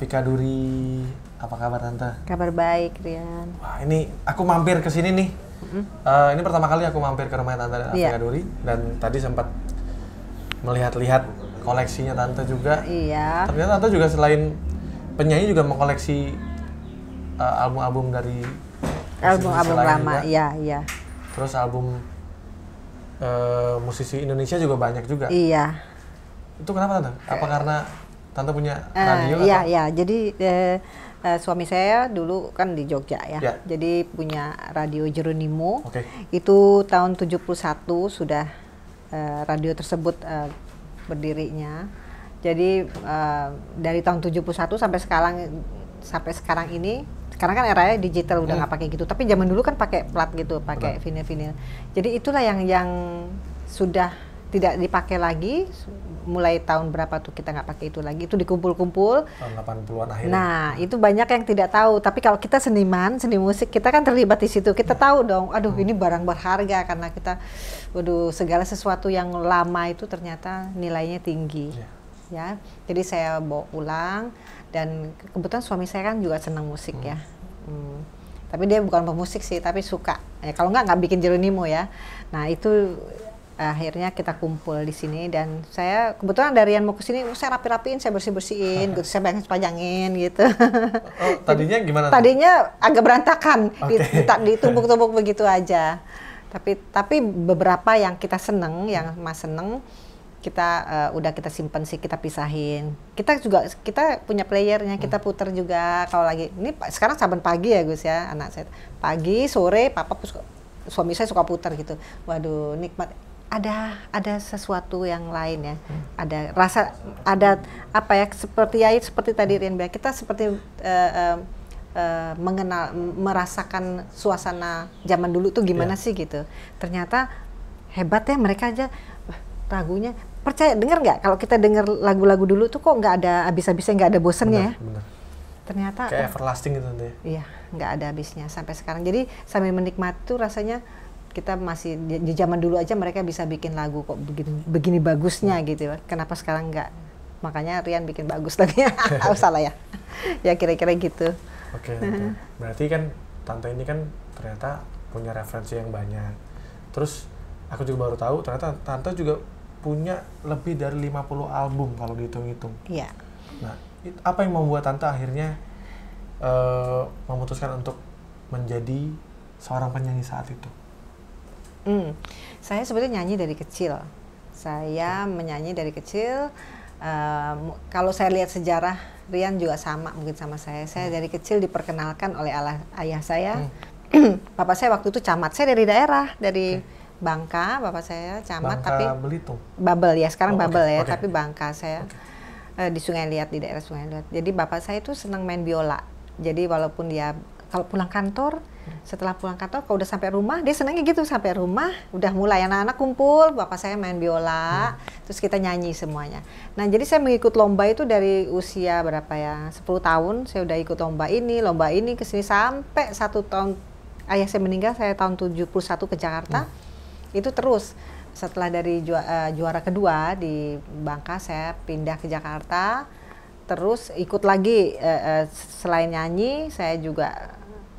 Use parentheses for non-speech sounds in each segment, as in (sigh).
Afika Duri. Apa kabar Tante? Kabar baik, Rian. Wah, ini aku mampir ke sini nih. Mm-hmm. Uh, ini pertama kali aku mampir ke rumah Tante Afika yeah. Duri dan tadi sempat melihat-lihat koleksinya Tante juga. Iya. Ternyata Tante juga selain penyanyi juga mengkoleksi uh, album-album dari album-album lama, iya, iya. Terus album uh, musisi Indonesia juga banyak juga. Iya. Itu kenapa Tante? Apa karena Tante punya uh, radio? Iya, atau? iya. Jadi uh, uh, suami saya dulu kan di Jogja ya. Yeah. Jadi punya radio Jeronimo. Okay. Itu tahun 71 sudah uh, radio tersebut uh, berdirinya. Jadi uh, dari tahun 71 sampai sekarang sampai sekarang ini sekarang kan era digital udah hmm. nggak hmm. pakai gitu tapi zaman dulu kan pakai plat gitu pakai vinyl-vinyl. jadi itulah yang yang sudah tidak dipakai lagi mulai tahun berapa tuh kita nggak pakai itu lagi itu dikumpul-kumpul tahun 80-an akhir nah itu banyak yang tidak tahu tapi kalau kita seniman seni musik kita kan terlibat di situ kita hmm. tahu dong aduh hmm. ini barang berharga karena kita waduh segala sesuatu yang lama itu ternyata nilainya tinggi yeah. ya jadi saya bawa pulang dan kebetulan suami saya kan juga senang musik hmm. ya hmm tapi dia bukan pemusik sih tapi suka ya, kalau nggak nggak bikin Jeronimo ya nah itu akhirnya kita kumpul di sini dan saya kebetulan dari yang mau ke sini saya rapi-rapiin, saya bersih-bersihin, gitu, saya sepanjangin gitu. Oh, oh tadinya gimana? tadinya agak berantakan, okay. ditumpuk-tumpuk begitu aja. Tapi tapi beberapa yang kita seneng, yang Mas seneng, kita uh, udah kita simpen sih kita pisahin kita juga kita punya playernya kita hmm. puter juga kalau lagi ini sekarang saban pagi ya Gus ya anak saya pagi sore papa suami saya suka putar gitu waduh nikmat ada ada sesuatu yang lain ya hmm. ada rasa ada apa ya seperti ya seperti tadi Rian bilang kita seperti uh, uh, mengenal merasakan suasana zaman dulu tuh gimana yeah. sih gitu ternyata hebat ya mereka aja lagunya percaya dengar nggak kalau kita dengar lagu-lagu dulu tuh kok nggak ada habis-habisnya nggak ada bosennya ya ternyata kayak everlasting gitu nanti iya nggak ada habisnya sampai sekarang jadi sambil menikmati tuh rasanya kita masih di zaman dulu aja mereka bisa bikin lagu kok begini, begini bagusnya hmm. gitu ya. kenapa sekarang enggak? makanya Rian bikin bagus lagi oh, (laughs) salah ya (laughs) ya kira-kira gitu oke okay, (laughs) okay. berarti kan tante ini kan ternyata punya referensi yang banyak terus aku juga baru tahu ternyata tante juga punya lebih dari 50 album kalau dihitung-hitung iya nah apa yang membuat tante akhirnya uh, memutuskan untuk menjadi seorang penyanyi saat itu Hmm, saya sebetulnya nyanyi dari kecil. Saya menyanyi dari kecil. Uh, kalau saya lihat sejarah Rian juga sama mungkin sama saya. Saya hmm. dari kecil diperkenalkan oleh ala, ayah saya. Hmm. (clears throat) bapak saya waktu itu camat. Saya dari daerah dari okay. Bangka. Bapak saya camat Bangka tapi Belitung. Bubble ya sekarang oh, okay. ya okay. tapi Bangka saya okay. uh, eh, di Sungai Liat di daerah Sungai Liat. Jadi bapak saya itu senang main biola. Jadi walaupun dia kalau pulang kantor setelah pulang kantor kalau udah sampai rumah dia senangnya gitu sampai rumah udah mulai anak-anak kumpul bapak saya main biola hmm. terus kita nyanyi semuanya nah jadi saya mengikut lomba itu dari usia berapa ya 10 tahun saya udah ikut lomba ini lomba ini ke sini sampai satu tahun ayah saya meninggal saya tahun 71 ke Jakarta hmm. itu terus setelah dari ju eh, juara kedua di Bangka saya pindah ke Jakarta terus ikut lagi uh, uh, selain nyanyi saya juga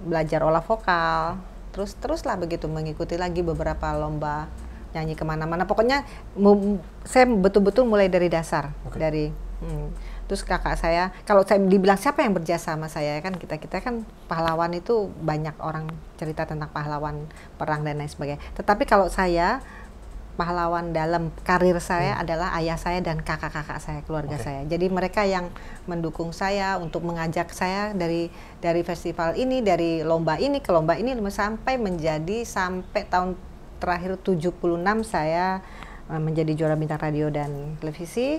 belajar olah vokal terus teruslah begitu mengikuti lagi beberapa lomba nyanyi kemana-mana pokoknya saya betul-betul mulai dari dasar okay. dari hmm. terus kakak saya kalau saya dibilang siapa yang berjasa sama saya kan kita kita kan pahlawan itu banyak orang cerita tentang pahlawan perang dan lain sebagainya tetapi kalau saya pahlawan dalam karir saya hmm. adalah ayah saya dan kakak-kakak saya, keluarga okay. saya. Jadi mereka yang mendukung saya untuk mengajak saya dari dari festival ini, dari lomba ini ke lomba ini sampai menjadi sampai tahun terakhir 76 saya eh, menjadi juara bintang radio dan televisi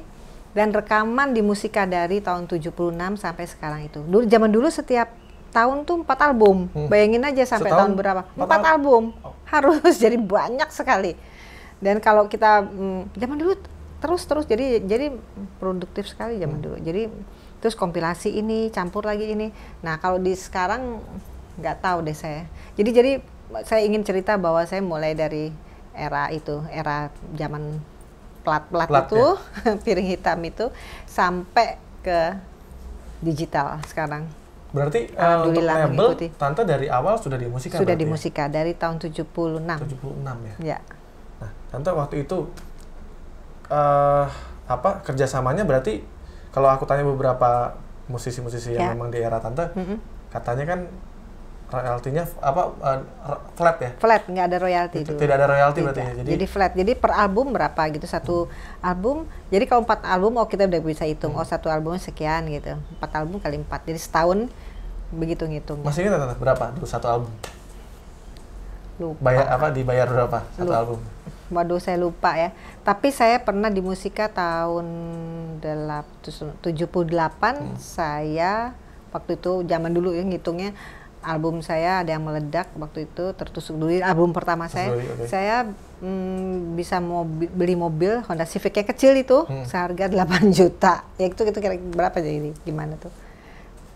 dan rekaman di musika dari tahun 76 sampai sekarang itu. Dulu zaman dulu setiap tahun tuh empat album. Hmm. Bayangin aja sampai Setahun, tahun berapa? Empat al album. Oh. Harus (laughs) jadi banyak sekali dan kalau kita hmm, zaman dulu terus terus jadi jadi produktif sekali zaman hmm. dulu jadi terus kompilasi ini campur lagi ini nah kalau di sekarang nggak tahu deh saya jadi jadi saya ingin cerita bahwa saya mulai dari era itu era zaman plat plat, itu ya? (laughs) piring hitam itu sampai ke digital sekarang Berarti uh, untuk label, mengikuti. Tante dari awal sudah di musika? Sudah di musika, ya? dari tahun 76. 76 ya? Ya tante waktu itu uh, apa kerjasamanya berarti kalau aku tanya beberapa musisi-musisi yeah. yang ya. memang di era tante mm -hmm. katanya kan royaltinya apa uh, flat ya? Flat, nggak ada royalti itu. Tidak ada royalti berarti ya. Jadi, jadi flat. Jadi per album berapa gitu satu hmm. album. Jadi kalau empat album oh kita udah bisa hitung hmm. oh satu album sekian gitu. Empat album kali empat. Jadi setahun begitu ngitung. Masih ingat berapa dulu satu album? Lupa. Bayar apa dibayar berapa satu Lupa. album? waduh saya lupa ya tapi saya pernah di musika tahun 78 hmm. saya waktu itu zaman dulu ya ngitungnya album saya ada yang meledak waktu itu tertusuk duri album pertama saya okay. saya mm, bisa mau beli mobil Honda Civic yang kecil itu hmm. seharga 8 juta ya itu itu kira berapa jadi ya gimana tuh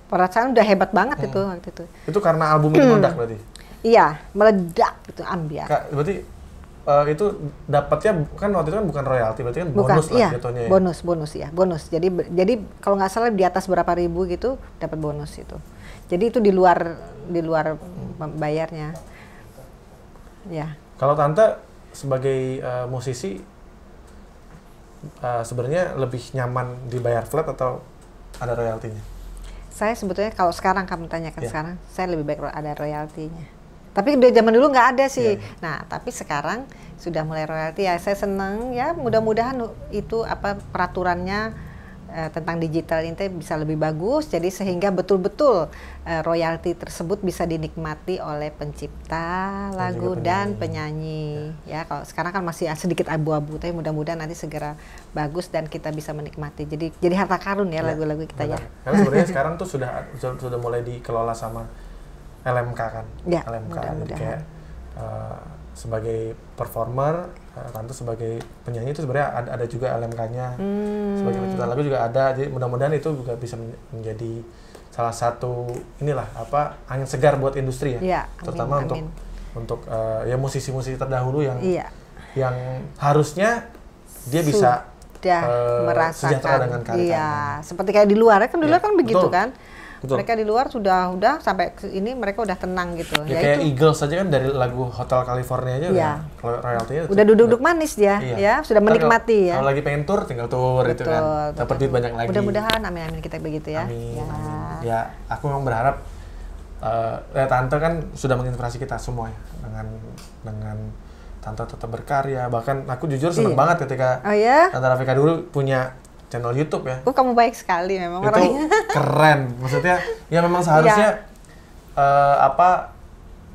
perasaan udah hebat banget hmm. itu waktu itu itu karena album itu hmm. meledak berarti iya meledak itu ambiar berarti uh, itu dapatnya kan waktu itu kan bukan royalti berarti kan bukan, bonus iya, jatuhnya ya. Bonus, bonus ya, bonus. Jadi jadi kalau nggak salah di atas berapa ribu gitu dapat bonus itu. Jadi itu di luar di luar hmm. bayarnya. Ya. Kalau tante sebagai uh, musisi uh, sebenarnya lebih nyaman dibayar flat atau ada royaltinya? Saya sebetulnya kalau sekarang kamu tanyakan yeah. sekarang, saya lebih baik ada royaltinya tapi udah zaman dulu nggak ada sih. Yeah. Iya. Nah, tapi sekarang sudah mulai royalti ya. Saya seneng ya. Mudah-mudahan itu apa peraturannya uh, tentang digital ini bisa lebih bagus. Jadi sehingga betul-betul uh, royalti tersebut bisa dinikmati oleh pencipta lagu dan, penyanyi. dan penyanyi. Ya. ya kalau sekarang kan masih (laughs) sedikit abu-abu. Tapi mudah-mudahan nanti segera bagus dan kita bisa menikmati. Jadi jadi harta karun ya iya. lagu-lagu yeah. kita ya. Karena sebenarnya (laughs) sekarang tuh sudah sudah mulai dikelola sama LMK kan ya, LMK mudah kayak uh, sebagai performer uh, sebagai penyanyi itu sebenarnya ada, ada juga LMK-nya hmm. sebagai pencipta lagu juga ada jadi mudah-mudahan itu juga bisa menjadi salah satu inilah apa angin segar buat industri ya, ya amin, terutama amin. untuk untuk uh, ya musisi-musisi terdahulu yang ya. yang harusnya dia bisa uh, merasakan sejahtera dengan karya iya seperti kayak di luar ya, kan di ya, kan begitu kan Betul. Mereka di luar sudah udah sampai ini mereka udah tenang gitu. Ya, ya kayak itu. Eagles saja kan dari lagu Hotel California aja ya. udah iya. royaltinya udah duduk-duduk manis dia iya. ya, sudah menikmati kalau, ya. Kalau lagi pengen tour tinggal tour gitu kan. betul, itu kan. Dapat duit banyak lagi. Mudah-mudahan amin amin kita begitu ya. Amin. Ya, ya aku memang berharap uh, ya, tante kan sudah menginspirasi kita semua ya dengan dengan tante tetap berkarya bahkan aku jujur seneng iya. banget ketika oh, iya? tante Rafika dulu punya channel YouTube ya. Oh, kamu baik sekali memang itu orangnya. (laughs) keren. Maksudnya ya memang iya. seharusnya ya. Uh, apa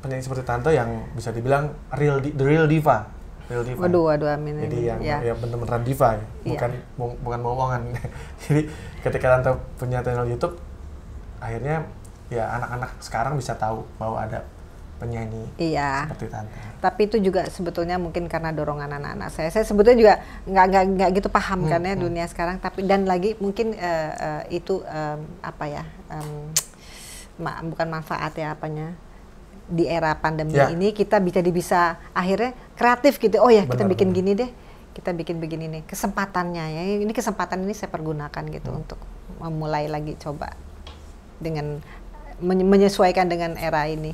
penyanyi seperti Tante yang bisa dibilang real di, the real diva. Real diva. Waduh, waduh amin. amin. Jadi yang ya, ya benar-benar diva ya. Iya. Bukan bukan bohongan. (laughs) Jadi ketika Tante punya channel YouTube akhirnya ya anak-anak sekarang bisa tahu bahwa ada penyanyi iya seperti tante tapi itu juga sebetulnya mungkin karena dorongan anak-anak saya saya sebetulnya juga nggak nggak nggak gitu paham hmm, kan ya hmm. dunia sekarang tapi dan lagi mungkin uh, uh, itu um, apa ya um, ma bukan manfaat ya apanya di era pandemi ya. ini kita bisa bisa akhirnya kreatif gitu oh ya benar, kita bikin benar. gini deh kita bikin begini nih kesempatannya ya ini kesempatan ini saya pergunakan gitu hmm. untuk memulai lagi coba dengan menyesuaikan dengan era ini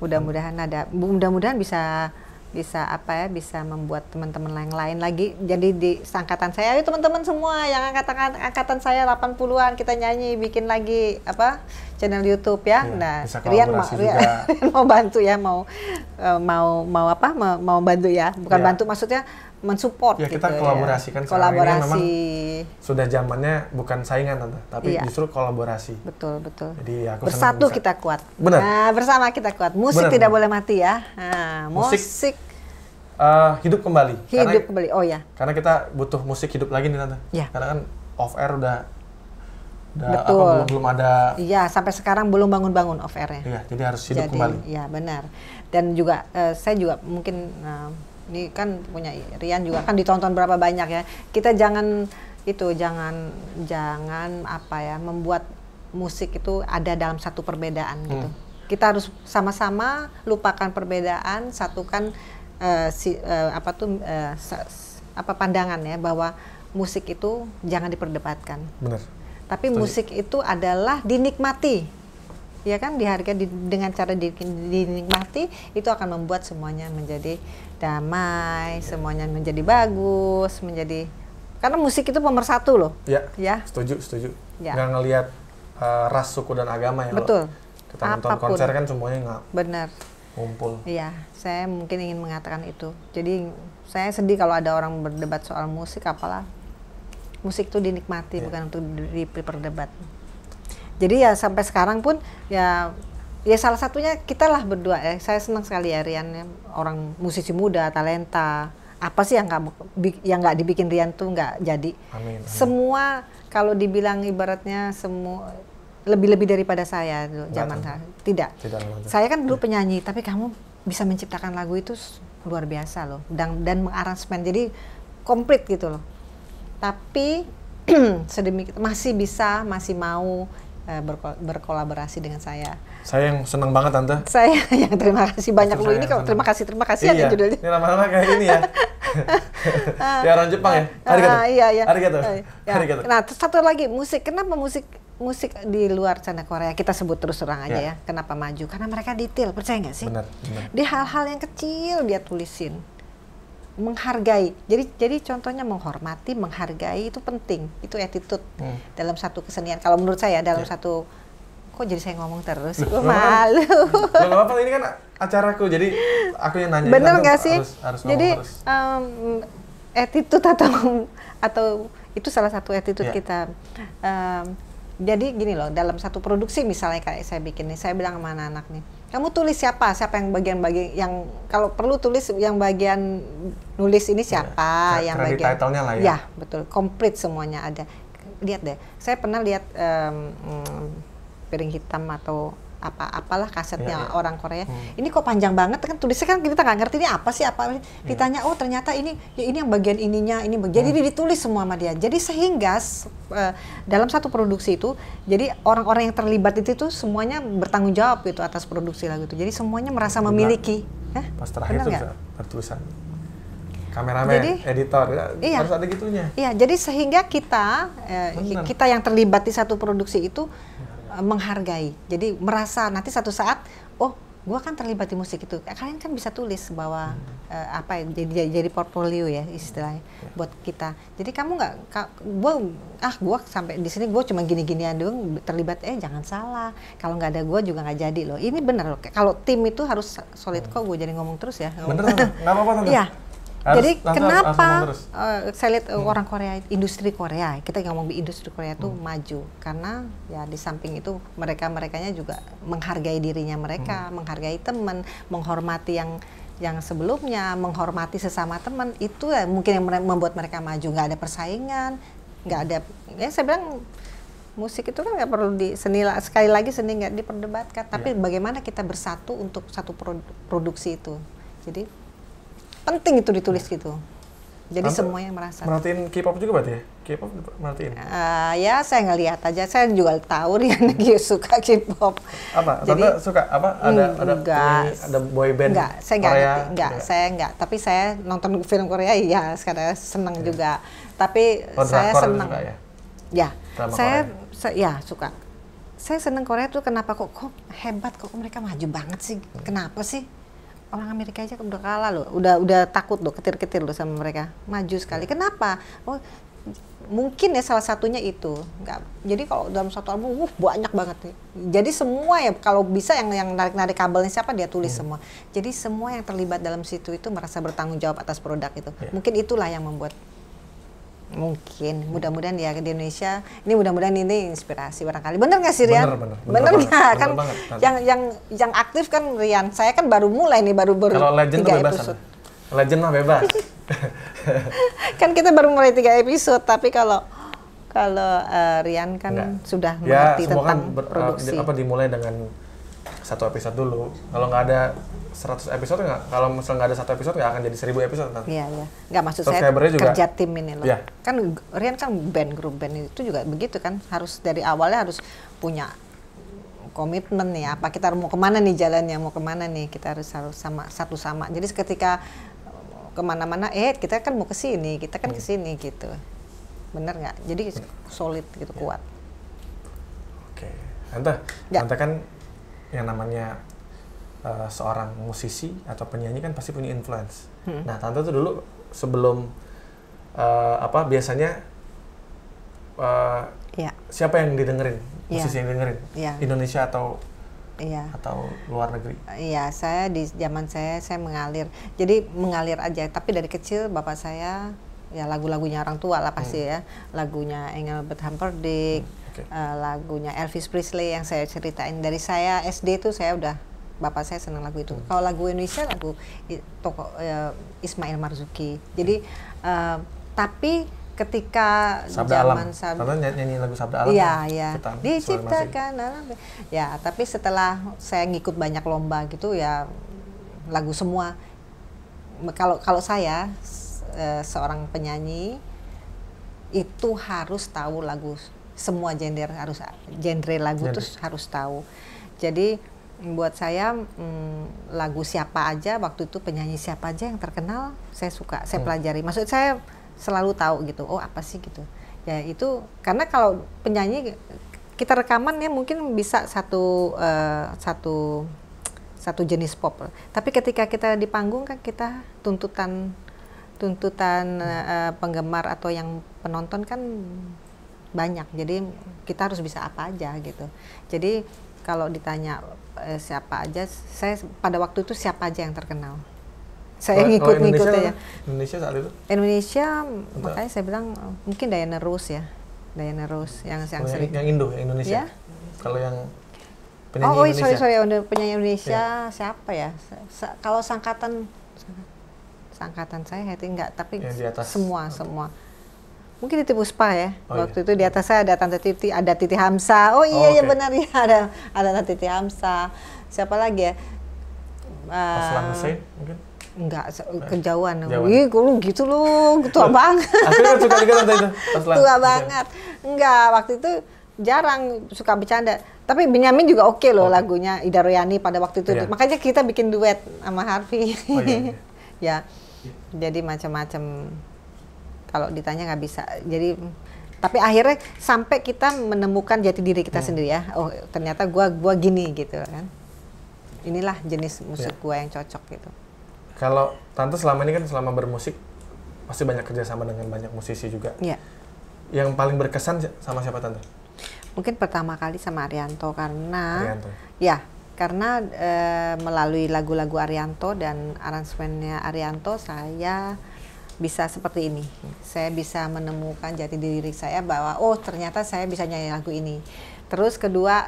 mudah-mudahan ada mudah-mudahan bisa bisa apa ya bisa membuat teman-teman yang lain lagi jadi di angkatan saya ayo teman-teman semua yang angkatan angkatan saya 80-an kita nyanyi bikin lagi apa channel YouTube ya, ya nah Rian mau Rian, (laughs) mau bantu ya mau eh, mau mau apa mau, mau bantu ya bukan ya. bantu maksudnya mensupport ya kita gitu ya. kolaborasikan ya. kolaborasi memang sudah zamannya bukan saingan tante tapi iya. justru kolaborasi betul betul jadi ya, aku bersatu kita kuat benar nah, bersama kita kuat musik benar, tidak benar. boleh mati ya nah, musik, musik uh, hidup kembali hidup karena, kembali oh ya karena kita butuh musik hidup lagi nih tante ya. karena kan off air udah udah Betul. apa belum belum ada iya sampai sekarang belum bangun-bangun off airnya iya jadi harus hidup jadi, kembali iya benar dan juga uh, saya juga mungkin uh, ini kan punya Rian juga kan ditonton berapa banyak ya. Kita jangan itu jangan jangan apa ya membuat musik itu ada dalam satu perbedaan gitu. hmm. gitu. Kita harus sama-sama lupakan perbedaan, satukan uh, si uh, apa tuh uh, apa pandangan ya bahwa musik itu jangan diperdebatkan. Benar. Tapi Setuju. musik itu adalah dinikmati ya kan dihargai di, dengan cara dinikmati itu akan membuat semuanya menjadi damai, iya. semuanya menjadi bagus, menjadi karena musik itu pemersatu loh. Ya. Ya. Setuju, setuju. Ya. Nggak ngelihat uh, ras, suku dan agama ya. Betul. kita nonton Apapun. konser kan semuanya nggak. Benar. Kumpul. Iya, saya mungkin ingin mengatakan itu. Jadi saya sedih kalau ada orang berdebat soal musik, apalah musik itu dinikmati ya. bukan untuk diperdebat jadi ya sampai sekarang pun ya ya salah satunya kita lah berdua ya saya senang sekali ya Rian ya. orang musisi muda talenta apa sih yang nggak yang nggak dibikin Rian tuh nggak jadi amin, amin. semua kalau dibilang ibaratnya semua lebih-lebih daripada saya zaman saya. Tidak. Tidak. Saya kan dulu penyanyi, tapi kamu bisa menciptakan lagu itu luar biasa loh dan dan mengaransemen jadi komplit gitu loh. Tapi (clears throat) sedemikian masih bisa, masih mau Eh, berko berkolaborasi dengan saya. Saya yang senang banget tante. Saya (laughs) yang terima kasih banyak lu ini kok terima kasih terima kasih ya, iya. ya judulnya. Ini lama-lama kayak ini ya. ya (laughs) orang Jepang ya. Ah, ah, Arigato. Uh, iya iya. Hari Uh, Hari Arigato. Nah, satu lagi musik. Kenapa musik musik di luar sana Korea kita sebut terus terang aja ya. ya. Kenapa maju? Karena mereka detail, percaya nggak sih? Benar, benar. Di hal-hal yang kecil dia tulisin menghargai. Jadi jadi contohnya menghormati, menghargai itu penting. Itu attitude hmm. dalam satu kesenian. Kalau menurut saya dalam yeah. satu kok jadi saya ngomong terus, gue (laughs) malu. Kan, apa ini kan acaraku, jadi aku yang nanya. Bener nggak sih? Harus, harus jadi Um, attitude atau atau itu salah satu attitude yeah. kita. Um, jadi gini loh, dalam satu produksi misalnya kayak saya bikin nih, saya bilang sama anak-anak nih, kamu tulis siapa siapa yang bagian bagian yang kalau perlu tulis yang bagian nulis ini iya. siapa ya, yang bagian title-nya lah ya. ya betul komplit semuanya ada lihat deh saya pernah lihat um, um, piring hitam atau apa apalah kasetnya ya, ya. orang Korea hmm. ini kok panjang banget kan tulisnya kan kita nggak ngerti ini apa sih apa ya. ditanya oh ternyata ini ya ini yang bagian ininya ini bagian hmm. jadi ditulis semua sama dia jadi sehingga uh, dalam satu produksi itu jadi orang-orang yang terlibat itu tuh semuanya bertanggung jawab itu atas produksi lagu itu jadi semuanya merasa Benar. memiliki pas terakhir itu tertulisan kameramen, jadi, editor, ya, iya, harus ada gitunya. Iya, jadi sehingga kita eh, kita yang terlibat di satu produksi itu menghargai. Jadi merasa nanti satu saat, oh gue kan terlibat di musik itu. Kalian kan bisa tulis bahwa hmm. uh, apa jadi jadi portfolio ya istilahnya hmm. buat kita. Jadi kamu nggak, ka, gue ah gue sampai di sini gue cuma gini-ginian gini doang terlibat. Eh jangan salah, kalau nggak ada gue juga nggak jadi loh. Ini benar loh. Kalau tim itu harus solid kok. Gue jadi ngomong terus ya. Ngomong. Bener, nggak apa-apa Iya jadi langsung, kenapa langsung uh, saya lihat eh, hmm. orang Korea industri Korea kita ngomong industri Korea itu hmm. maju karena ya di samping itu mereka merekanya juga menghargai dirinya mereka, hmm. menghargai teman, menghormati yang yang sebelumnya, menghormati sesama teman itu ya mungkin yang membuat mereka maju nggak ada persaingan, nggak ada ya saya bilang musik itu kan nggak perlu di seni sekali lagi seni nggak diperdebatkan tapi yeah. bagaimana kita bersatu untuk satu produ, produksi itu jadi penting itu ditulis gitu. Jadi semua semuanya merasa. Merhatiin K-pop juga berarti ya? K-pop merhatiin? Uh, ya saya ngelihat aja, saya juga tahu Rian (laughs) suka K-pop. Apa? Jadi, Tante suka apa? Ada hmm, ada enggak, ada boy band enggak, saya enggak, Korea? Enggak, enggak, saya enggak. Tapi saya nonton film Korea iya, sekarang seneng iya. juga. Tapi oh, saya seneng. Juga, ya? ya Saya, saya ya suka. Saya seneng Korea tuh kenapa kok kok hebat kok mereka maju banget sih? Hmm. Kenapa sih? orang Amerika aja udah kalah loh, udah udah takut loh, ketir-ketir loh sama mereka, maju sekali. Kenapa? Oh, mungkin ya salah satunya itu. Enggak. jadi kalau dalam satu album, wuh banyak banget. Nih. Jadi semua ya kalau bisa yang yang narik-narik kabelnya siapa dia tulis hmm. semua. Jadi semua yang terlibat dalam situ itu merasa bertanggung jawab atas produk itu. Yeah. Mungkin itulah yang membuat Mungkin, mudah-mudahan ya di Indonesia ini mudah-mudahan ini inspirasi barangkali. Bener nggak sih Rian? Bener, bener, bener, bener nggak? Kan Bener yang yang yang aktif kan Rian. Saya kan baru mulai nih baru baru Kalau legend tiga episode. Legend mah bebas. (laughs) kan kita baru mulai tiga episode, tapi kalau kalau uh, Rian kan Enggak. sudah ya, mengerti ya, tentang kan ber, eh, produksi. Apa dimulai dengan satu episode dulu. Kalau nggak ada 100 episode nggak kalau misalnya nggak ada satu episode nggak akan jadi seribu episode nanti. Iya, iya. Nggak maksud Terus saya kerja juga, tim ini loh. Iya. Kan Rian kan band grup band itu juga begitu kan harus dari awalnya harus punya komitmen nih apa kita mau kemana nih jalannya mau kemana nih kita harus harus sama satu sama jadi ketika kemana-mana eh kita kan mau ke sini kita kan hmm. ke sini gitu bener nggak jadi hmm. solid gitu ya. kuat oke okay. Anta ya. kan yang namanya uh, seorang musisi atau penyanyi kan pasti punya influence. Hmm. Nah, tante tuh dulu sebelum uh, apa biasanya uh, eh, yeah. siapa yang didengerin musisi yeah. yang didengerin yeah. Indonesia atau Iya. Atau luar negeri? Iya, saya di zaman saya saya mengalir. Jadi mengalir aja. Tapi dari kecil bapak saya ya lagu-lagunya orang tua lah pasti hmm. ya. Lagunya Engelbert Humperdinck, hmm okay. uh, eh, lagunya Elvis Presley yang saya ceritain dari saya SD itu saya udah bapak saya senang lagu itu. Hmm. Kalau lagu Indonesia lagu toko uh, Ismail Marzuki. Jadi uh, tapi ketika Sabda zaman Alam. Sab... Karena nyanyi lagu Sabda Alam. Iya, ya? iya. Ya. Diciptakan alam. Ya, tapi setelah saya ngikut banyak lomba gitu ya lagu semua kalau kalau saya seorang penyanyi itu harus tahu lagu semua gender harus genre lagu tuh harus tahu. Jadi buat saya hmm, lagu siapa aja waktu itu penyanyi siapa aja yang terkenal saya suka saya hmm. pelajari maksud saya selalu tahu gitu oh apa sih gitu ya itu karena kalau penyanyi kita rekaman ya mungkin bisa satu uh, satu satu jenis pop tapi ketika kita di panggung kan kita tuntutan tuntutan uh, penggemar atau yang penonton kan banyak jadi kita harus bisa apa aja gitu jadi kalau ditanya eh, siapa aja saya pada waktu itu siapa aja yang terkenal saya ngikut-ngikut aja ya. Indonesia saat itu Indonesia Entah. makanya saya bilang eh, mungkin Diana Rose ya Diana Rose yang yang yang, sering yang Indo yang Indonesia ya? kalau yang penyanyi oh, oh Indonesia. sorry sorry penyanyi Indonesia ya. siapa ya Sa kalau sangkatan sangkatan saya hati enggak tapi ya, semua okay. semua mungkin di Tipu Spa ya. Oh, iya. Waktu iya. itu di atas saya ada Tante Titi, ada Titi Hamsa. Oh iya oh, okay. ya benar ya ada ada Tante Titi Hamsa. Siapa lagi ya? Uh, eh, Hussein mungkin? Enggak, eh, kejauhan. Jauhan. Wih, iya, lu gitu lu, tua banget. Aku suka juga itu. Tua banget. Enggak, waktu itu jarang suka bercanda. Tapi Benyamin juga oke okay loh okay. lagunya Ida Royani pada waktu itu. Yeah. Makanya kita bikin duet sama Harvey. Oh, iya, iya. (laughs) ya. Iya. Jadi macam-macam kalau ditanya nggak bisa jadi tapi akhirnya sampai kita menemukan jati diri kita hmm. sendiri ya oh ternyata gua gua gini gitu kan inilah jenis musik ya. gua yang cocok gitu kalau tante selama ini kan selama bermusik pasti banyak kerjasama dengan banyak musisi juga Iya. yang paling berkesan sama siapa tante mungkin pertama kali sama Arianto karena Arianto. ya karena e, melalui lagu-lagu Arianto dan aransemennya Arianto saya bisa seperti ini. Saya bisa menemukan jati diri saya bahwa oh ternyata saya bisa nyanyi lagu ini. Terus kedua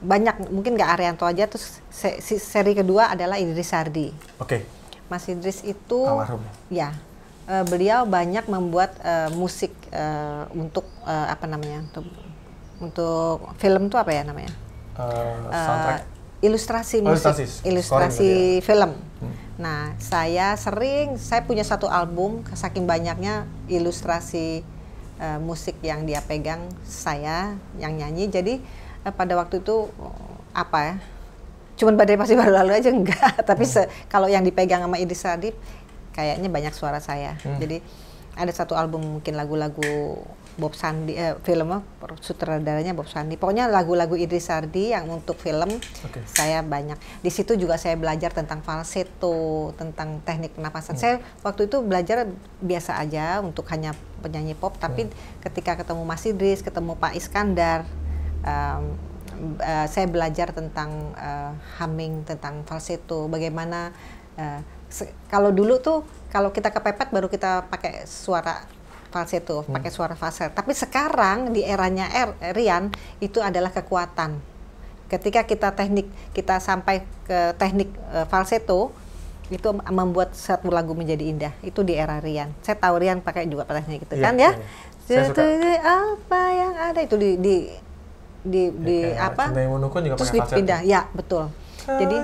banyak mungkin nggak Arianto aja. Terus seri kedua adalah Idris Sardi. Oke. Okay. Mas Idris itu ya eh, beliau banyak membuat uh, musik uh, untuk uh, apa namanya untuk untuk film tuh apa ya namanya? Uh, Uh, ilustrasi oh, musik, ilustrasi, ilustrasi ya. film. Hmm. Nah, saya sering, saya punya satu album, saking banyaknya ilustrasi uh, musik yang dia pegang, saya yang nyanyi. Jadi uh, pada waktu itu apa ya? Cuman badai pasti baru lalu aja enggak, (laughs) tapi hmm. kalau yang dipegang sama Idris Radip, kayaknya banyak suara saya. Hmm. Jadi ada satu album mungkin lagu-lagu Bob Sandi eh, filmnya sutradaranya Bob Sandi pokoknya lagu-lagu Idris Sardi yang untuk film okay. saya banyak di situ juga saya belajar tentang falsetto tentang teknik pernapasan hmm. saya waktu itu belajar biasa aja untuk hanya penyanyi pop tapi hmm. ketika ketemu Mas Idris ketemu Pak Iskandar um, uh, saya belajar tentang uh, humming tentang falsetto bagaimana uh, kalau dulu tuh kalau kita kepepet baru kita pakai suara falsetto, hmm. pakai suara falset. Tapi sekarang di eranya er, Rian itu adalah kekuatan. Ketika kita teknik kita sampai ke teknik uh, eh, falsetto itu membuat satu lagu menjadi indah. Itu di era Rian. Saya tahu Rian pakai juga pakainya gitu yeah, kan ya. Yeah. Saya apa yang ada itu di di di, iya, di kan ya, apa? Terus dipindah. Ya, betul. Jadi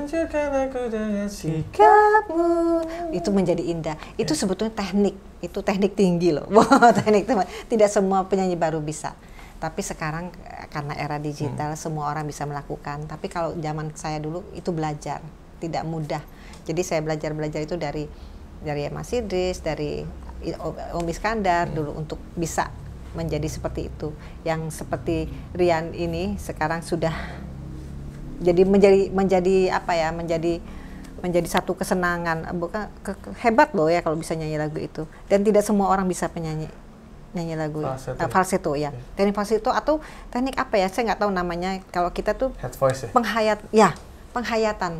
sikapmu itu menjadi indah. Itu sebetulnya teknik, itu teknik tinggi loh. (laughs) teknik teman. Tidak semua penyanyi baru bisa. Tapi sekarang eh, karena era digital hmm. semua orang bisa melakukan. Tapi kalau zaman saya dulu itu belajar, tidak mudah. Jadi saya belajar-belajar itu dari dari Mas Idris, dari eh, Om Iskandar hmm. dulu untuk bisa menjadi seperti itu. Yang seperti Rian ini sekarang sudah jadi menjadi menjadi apa ya menjadi menjadi satu kesenangan bukan ke, ke, hebat loh ya kalau bisa nyanyi lagu itu dan tidak semua orang bisa penyanyi nyanyi lagu ya. falsetto, uh, falsetto ya yeah. teknik falsetto atau teknik apa ya saya nggak tahu namanya kalau kita tuh Head voice, ya? penghayat ya penghayatan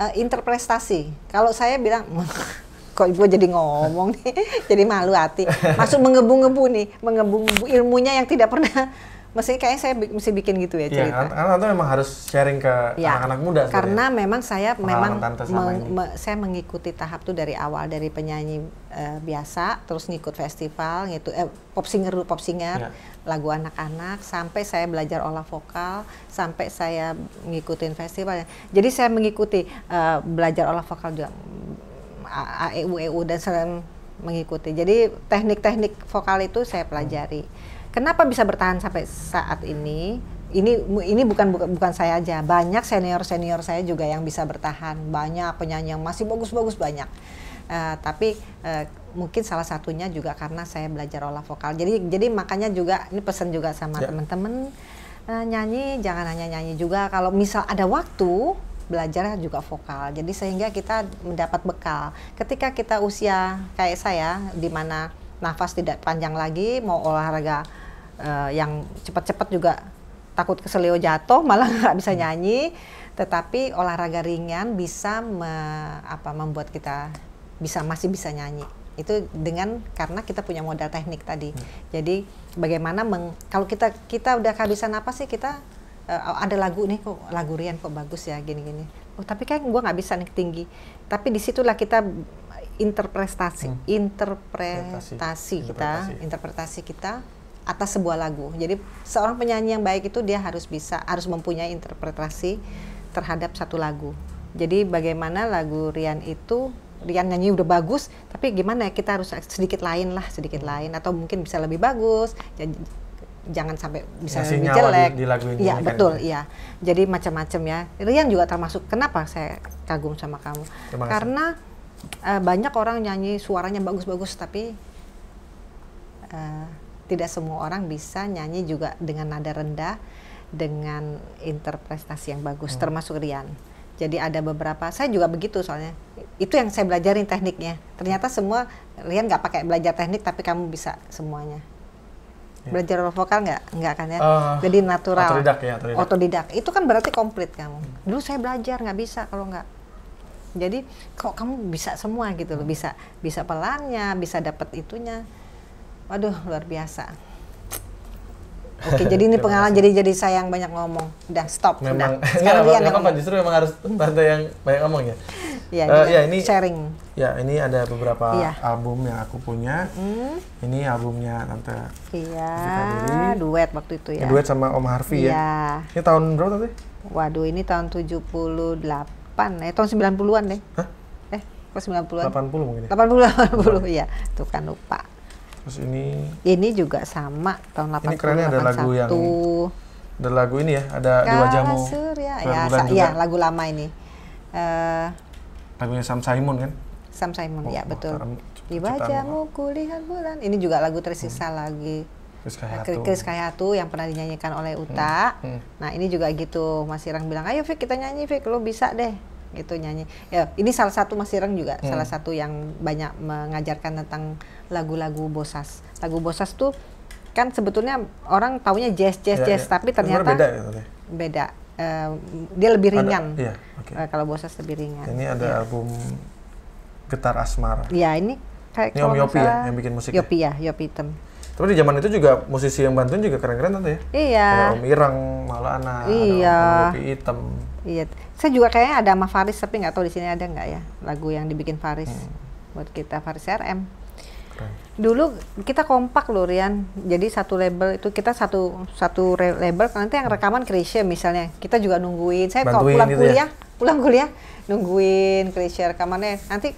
uh, interpretasi kalau saya bilang (laughs) kok gue jadi ngomong nih (laughs) jadi malu hati masuk mengebu-ngebu nih mengebu-ngebu ilmunya yang tidak pernah Maksudnya kayaknya saya bi mesti bikin gitu ya iya, cerita. Ya, karena itu memang harus sharing ke iya, anak-anak ya, muda. Karena sebenarnya. memang saya memang meng, me, saya mengikuti tahap tuh dari awal dari penyanyi uh, biasa, terus ngikut festival, gitu, eh, pop singer dulu pop singer, ya. lagu anak-anak, sampai saya belajar olah vokal, sampai saya ngikutin festival. Jadi saya mengikuti uh, belajar olah vokal juga AEU EU dan sering mengikuti. Jadi teknik-teknik vokal itu saya pelajari. Hmm Kenapa bisa bertahan sampai saat ini? Ini ini bukan bukan saya aja, banyak senior-senior saya juga yang bisa bertahan. Banyak penyanyi yang masih bagus-bagus banyak. Uh, tapi uh, mungkin salah satunya juga karena saya belajar olah vokal. Jadi jadi makanya juga ini pesan juga sama yeah. teman-teman uh, nyanyi jangan hanya nyanyi juga kalau misal ada waktu belajar juga vokal. Jadi sehingga kita mendapat bekal. Ketika kita usia kayak saya di mana nafas tidak panjang lagi mau olahraga uh, yang cepat-cepat juga takut keselio jatuh malah (laughs) nggak bisa hmm. nyanyi tetapi olahraga ringan bisa me, apa membuat kita bisa masih bisa nyanyi itu dengan karena kita punya modal teknik tadi hmm. jadi bagaimana meng, kalau kita kita udah kehabisan apa sih kita uh, ada lagu nih kok lagu Rian kok bagus ya gini-gini oh tapi kayak gue nggak bisa nih tinggi tapi disitulah kita interpretasi hmm. interpretasi, interpretasi kita interpretasi kita atas sebuah lagu. Jadi seorang penyanyi yang baik itu dia harus bisa harus mempunyai interpretasi terhadap satu lagu. Jadi bagaimana lagu Rian itu Rian nyanyi udah bagus, tapi gimana ya kita harus sedikit lain lah, sedikit lain atau mungkin bisa lebih bagus. jangan sampai bisa lebih jelek. Di, di lagu ini ya iya, betul, gitu. iya. Jadi macam-macam ya. Rian juga termasuk kenapa saya kagum sama kamu. Karena uh, banyak orang nyanyi suaranya bagus-bagus tapi uh, tidak semua orang bisa nyanyi juga dengan nada rendah dengan interpretasi yang bagus hmm. termasuk Rian jadi ada beberapa saya juga begitu soalnya itu yang saya belajarin tekniknya ternyata semua Rian nggak pakai belajar teknik tapi kamu bisa semuanya yeah. belajar vokal nggak nggak kan ya uh, jadi natural otodidak ya otodidak. otodidak itu kan berarti komplit kamu hmm. dulu saya belajar nggak bisa kalau nggak jadi kok kamu bisa semua gitu loh hmm. bisa bisa pelannya bisa dapat itunya Waduh, luar biasa. (laughs) Oke, jadi ini pengalaman jadi jadi saya yang banyak ngomong. Udah stop. Memang udah. Sekarang enggak, apa justru memang harus (laughs) tante yang banyak ngomong ya. (laughs) Iya, uh, ya, ini sharing. Ya, ini ada beberapa ya. album yang aku punya. Hmm. Ini albumnya tante. Iya, duet waktu itu ya. ya. Duet sama Om Harvey ya. ya. Ini tahun berapa tante? Waduh, ini tahun 78 eh tahun 90-an deh. Hah? Eh, kok 90-an? 80 mungkin. Ya? 80 80 ya. Tuh kan lupa. Terus ini ini juga sama tahun 80 Ini kerennya ada lagu yang ada lagu ini ya, ada Kala dua jamu. Surya. Ya, sa, ya, lagu lama ini. Uh, Lagunya Sam Simon kan? Sam Simon, oh, ya betul. Di wajahmu kulihat bulan. Ini juga lagu tersisa hmm. lagi. Kris Kayatu. Kris yang pernah dinyanyikan oleh hmm, Uta. Hmm. Hmm. Nah ini juga gitu, Mas Irang bilang, ayo Vic kita nyanyi Vic lo bisa deh gitu nyanyi. Ya, ini salah satu Mas Irang juga, hmm. salah satu yang banyak mengajarkan tentang lagu-lagu bosas. Lagu bosas tuh kan sebetulnya orang taunya jazz jazz yeah, jazz yeah. tapi ternyata beda ya, beda uh, dia lebih ringan Yeah, okay. uh, eh, kalau bosas lebih ringan ini ada yeah. album getar asmara ya ini kayak ini om Yopi ya yang bikin musik ya? Yopi ya, Yopi Item tapi di zaman itu juga musisi yang bantuin juga keren-keren nanti ya iya kayak om Irang Maulana iya om Yopi hitam iya saya juga kayaknya ada sama Faris tapi nggak tahu di sini ada nggak ya lagu yang dibikin Faris hmm. buat kita Faris RM Keren. Dulu kita kompak loh Rian. Jadi satu label itu kita satu satu label nanti yang rekaman Krisya misalnya. Kita juga nungguin. Saya kalau pulang gitu ya? kuliah, ya? pulang kuliah nungguin Krisya rekamannya. Nanti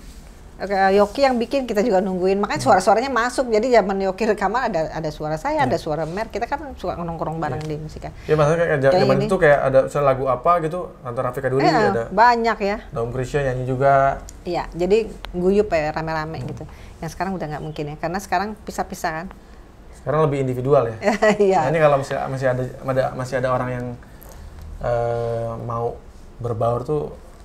eh, Yoki yang bikin kita juga nungguin. Makanya hmm. suara-suaranya masuk. Jadi zaman Yoki rekaman ada ada suara saya, yeah. ada hmm. suara Mer. Kita kan suka nongkrong bareng yeah. di musik Ya maksudnya kayak zaman itu kayak ada lagu apa gitu antara Rafika Duri eh, ada. Banyak ya. Daum Krisya nyanyi juga. Iya, jadi guyup ya rame-rame hmm. gitu. Yang sekarang udah nggak mungkin ya, karena sekarang pisah-pisah kan. Sekarang lebih individual ya. (laughs) Iya. nah, ini kalau masih, masih ada masih ada orang yang uh, mau berbaur tuh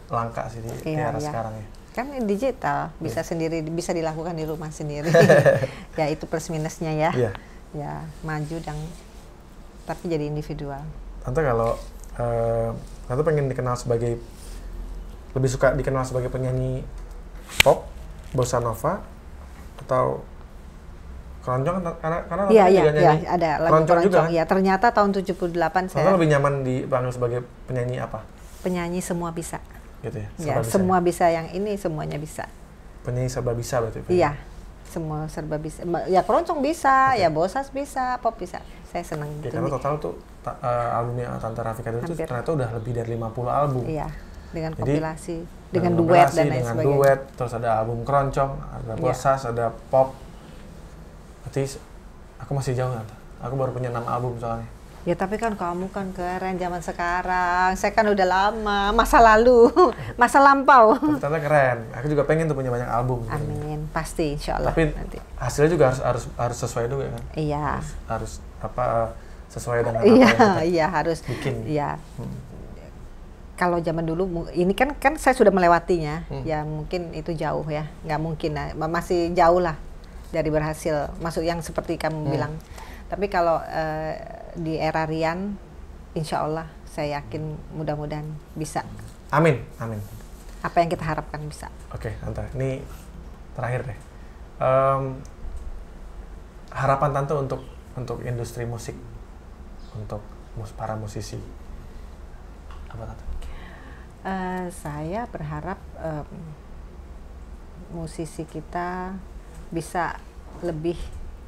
langka sih di, iya, era iya. sekarang ya. Kan digital, bisa yeah. sendiri, bisa dilakukan di rumah sendiri. (laughs) ya itu plus minusnya ya. Yeah. Ya maju dan tapi jadi individual. Tante kalau uh, tante pengen dikenal sebagai lebih suka dikenal sebagai penyanyi pop, bossa nova, atau keroncong kan karena karena iya, iya, iya, ada lagu keroncong, keroncong juga. ya ternyata tahun 78 saya. saya lebih nyaman dipanggil sebagai penyanyi apa penyanyi semua bisa gitu ya, ya bisa semua ya. bisa yang ini semuanya bisa penyanyi serba bisa berarti penyanyi. iya semua serba bisa ya keroncong bisa okay. ya bosas bisa pop bisa saya senang ya, karena total tuh ta, uh, albumnya Tante Rafika itu ternyata udah lebih dari 50 album iya dengan Jadi, dengan, dengan duet dan lain dengan sebagainya duet terus ada album keroncong ada posas iya. yeah. ada pop berarti aku masih jauh nggak aku baru punya enam album soalnya Ya tapi kan kamu kan keren zaman sekarang. Saya kan udah lama, masa lalu, (laughs) masa lampau. ternyata keren. Aku juga pengen tuh punya banyak album. Amin, pasti insya Allah. Tapi nanti. hasilnya juga harus harus harus sesuai ya kan. Iya. Harus, harus apa sesuai dengan iya, apa iya, yang kita iya, harus bikin. Iya. Hmm kalau zaman dulu ini kan kan saya sudah melewatinya hmm. ya mungkin itu jauh ya nggak mungkin lah, masih jauh lah dari berhasil masuk yang seperti kamu hmm. bilang tapi kalau uh, di era Rian insya Allah saya yakin mudah-mudahan bisa amin amin apa yang kita harapkan bisa oke okay, Tante ini terakhir deh um, harapan Tante untuk untuk industri musik untuk para musisi apa Tante Eh, saya berharap um, musisi kita bisa lebih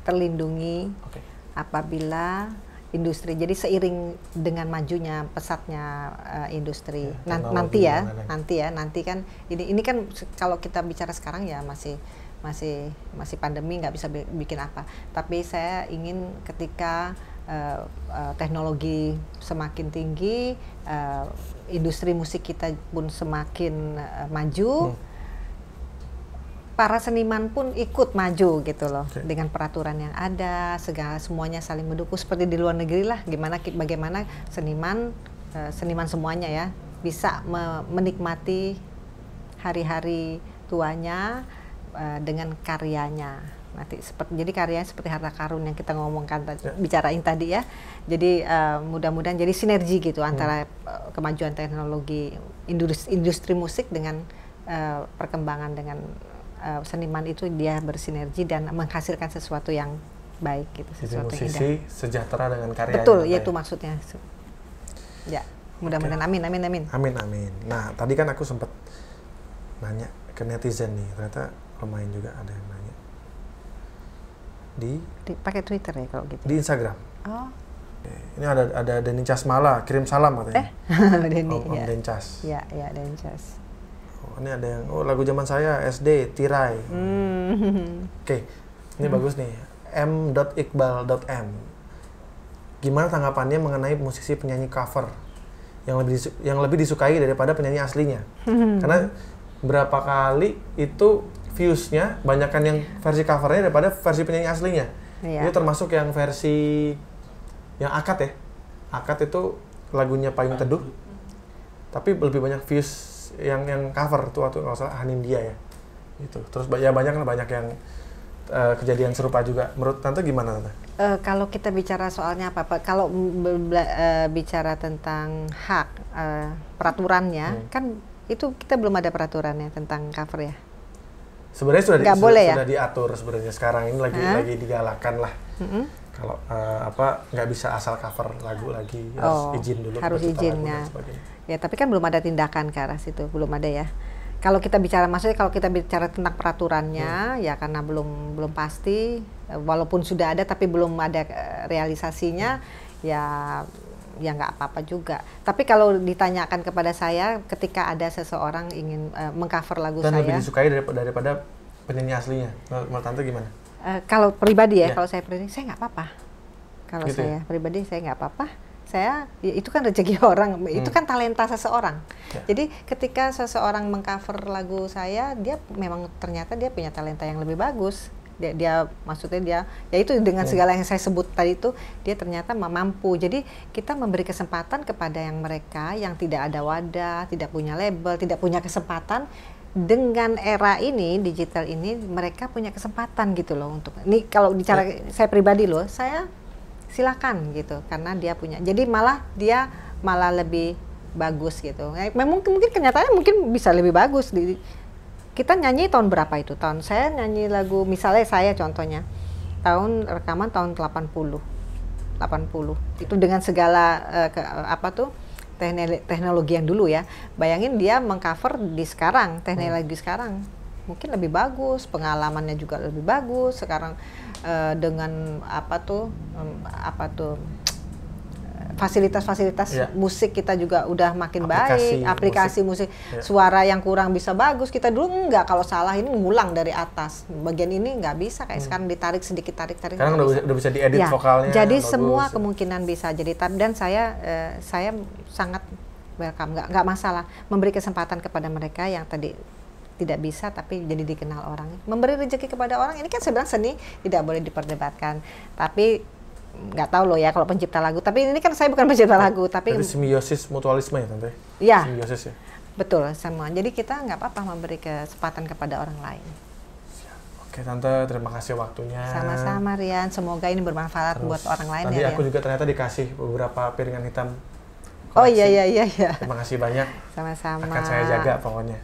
terlindungi okay. apabila industri. Jadi seiring dengan majunya pesatnya uh, industri ya, nanti ya, nanti ya, nanti kan ini ini kan kalau kita bicara sekarang ya masih masih masih pandemi nggak bisa bikin apa. Tapi saya ingin ketika Eh, eh, teknologi semakin tinggi, uh, industri musik kita pun semakin uh, maju, hmm. para seniman pun ikut maju gitu loh okay. dengan peraturan yang ada, segala semuanya saling mendukung seperti di luar negeri lah. Gimana bagaimana seniman uh, seniman semuanya ya bisa me menikmati hari-hari tuanya uh, dengan karyanya nanti seperti jadi karyanya seperti harta karun yang kita ngomongkan tadi, yeah. bicarain tadi ya jadi uh, mudah-mudahan jadi sinergi gitu hmm. antara uh, kemajuan teknologi industri, industri musik dengan uh, perkembangan dengan uh, seniman itu dia bersinergi dan menghasilkan sesuatu yang baik gitu jadi sesuatu musisi yang indah. sejahtera dengan karya betul yang itu maksudnya ya mudah-mudahan amin amin amin amin amin nah tadi kan aku sempat nanya ke netizen nih ternyata pemain juga ada yang nanya di? di pakai Twitter ya kalau gitu. Di Instagram. Oh. Ini ada ada Deni Casmala, kirim salam katanya. Eh, (laughs) Deni. Om, Om ya. Ya, ya Dencas. Oh, ini ada yang oh lagu zaman saya SD Tirai. Hmm. Oke. Okay. Ini hmm. bagus nih. m.iqbal.m. Gimana tanggapannya mengenai musisi penyanyi cover yang lebih yang lebih disukai daripada penyanyi aslinya? Hmm. (laughs) Karena berapa kali itu viewsnya banyakkan yang versi covernya daripada versi penyanyi aslinya. Iya. Itu termasuk yang versi yang akad ya. Akad itu lagunya Payung Teduh. Tapi lebih banyak views yang yang cover tuh waktu nggak salah Hanindia ya. itu. Terus ya banyak lah banyak yang uh, kejadian serupa juga. Menurut tante gimana tante? Uh, kalau kita bicara soalnya apa, Pak? kalau uh, bicara tentang hak uh, peraturannya hmm. kan itu kita belum ada peraturannya tentang cover ya sebenarnya sudah di, boleh ya? sudah ya? diatur sebenarnya sekarang ini lagi hmm? lagi digalakan lah. Hmm? Kalau uh, apa nggak bisa asal cover lagu lagi harus oh, izin dulu. Harus izinnya. Ya. ya tapi kan belum ada tindakan ke arah situ, belum ada ya. Kalau kita bicara maksudnya kalau kita bicara tentang peraturannya hmm. ya karena belum belum pasti eh, walaupun sudah ada tapi belum ada eh, realisasinya hmm. ya ya nggak apa-apa juga. Tapi kalau ditanyakan kepada saya ketika ada seseorang ingin uh, mengcover lagu Dan saya. Dan lebih disukai daripada, daripada penyanyi aslinya. Menurut Tante gimana? Uh, kalau pribadi ya, yeah. kalau saya pribadi saya nggak apa-apa. Kalau gitu ya? saya ya? pribadi saya nggak apa-apa saya ya itu kan rezeki (laughs) orang hmm. itu kan talenta seseorang Yeah. jadi ketika seseorang mengcover lagu saya dia memang ternyata dia punya talenta yang lebih bagus dia, dia maksudnya dia ya itu dengan ya. segala yang saya sebut tadi itu dia ternyata mampu jadi kita memberi kesempatan kepada yang mereka yang tidak ada wadah tidak punya label tidak punya kesempatan dengan era ini digital ini mereka punya kesempatan gitu loh untuk ini kalau bicara ya. saya pribadi loh saya silakan gitu karena dia punya jadi malah dia malah lebih bagus gitu ya, memang mungkin kenyataannya mungkin bisa lebih bagus di kita nyanyi tahun berapa itu? Tahun saya nyanyi lagu misalnya saya contohnya tahun rekaman tahun 80. 80. Itu dengan segala uh, ke, eh, apa tuh? teknologi yang dulu ya. Bayangin dia mengcover di sekarang, teknologi hmm. sekarang. Mungkin lebih bagus, pengalamannya juga lebih bagus. Sekarang uh, dengan apa tuh? Um, apa tuh? fasilitas-fasilitas yeah. musik kita juga udah makin aplikasi baik, aplikasi musik, musik. Yeah. suara yang kurang bisa bagus. Kita dulu enggak kalau salah ini ngulang dari atas. Bagian ini nggak bisa kayak hmm. sekarang ditarik sedikit tarik-tarik. Sekarang udah bisa, bisa diedit yeah. vokalnya. Jadi bagus. semua kemungkinan bisa jadi dan saya eh, saya sangat welcome nggak nggak masalah memberi kesempatan kepada mereka yang tadi tidak bisa tapi jadi dikenal orang. Memberi rezeki kepada orang ini kan sebenarnya seni tidak boleh diperdebatkan. Tapi nggak tahu loh ya kalau pencipta lagu. Tapi ini kan saya bukan pencipta lagu, tapi simbiosis mutualisme ya tante. Iya. Simbiosis ya. Betul semua. Jadi kita nggak apa-apa memberi kesempatan kepada orang lain. Oke tante, terima kasih waktunya. Sama-sama Rian. Semoga ini bermanfaat Terus, buat orang lain tadi ya. aku juga ternyata dikasih beberapa piringan hitam. Oh iya iya iya. iya. Terima kasih banyak. Sama-sama. Akan saya jaga pokoknya.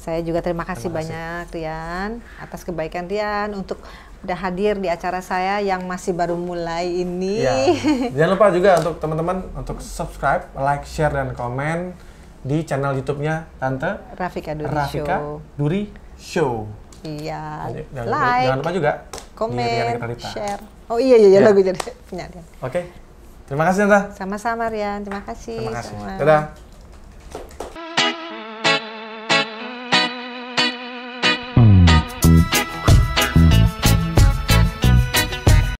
Saya juga terima kasih, terima kasih. banyak Rian atas kebaikan Rian untuk udah hadir di acara saya yang masih baru mulai ini. Ya. (laughs) Jangan lupa juga untuk teman-teman untuk subscribe, like, share dan komen di channel YouTube-nya Tante Rafika Duri Rafika Show. Duri Show. Iya. Jangan, like, jangan lupa juga komen, share. Oh iya iya, iya. Ya. lagu jadi penyanyi. Oke. Okay. Terima kasih Tante. Sama-sama Rian. Terima kasih. Terima kasih. Semua. Dadah.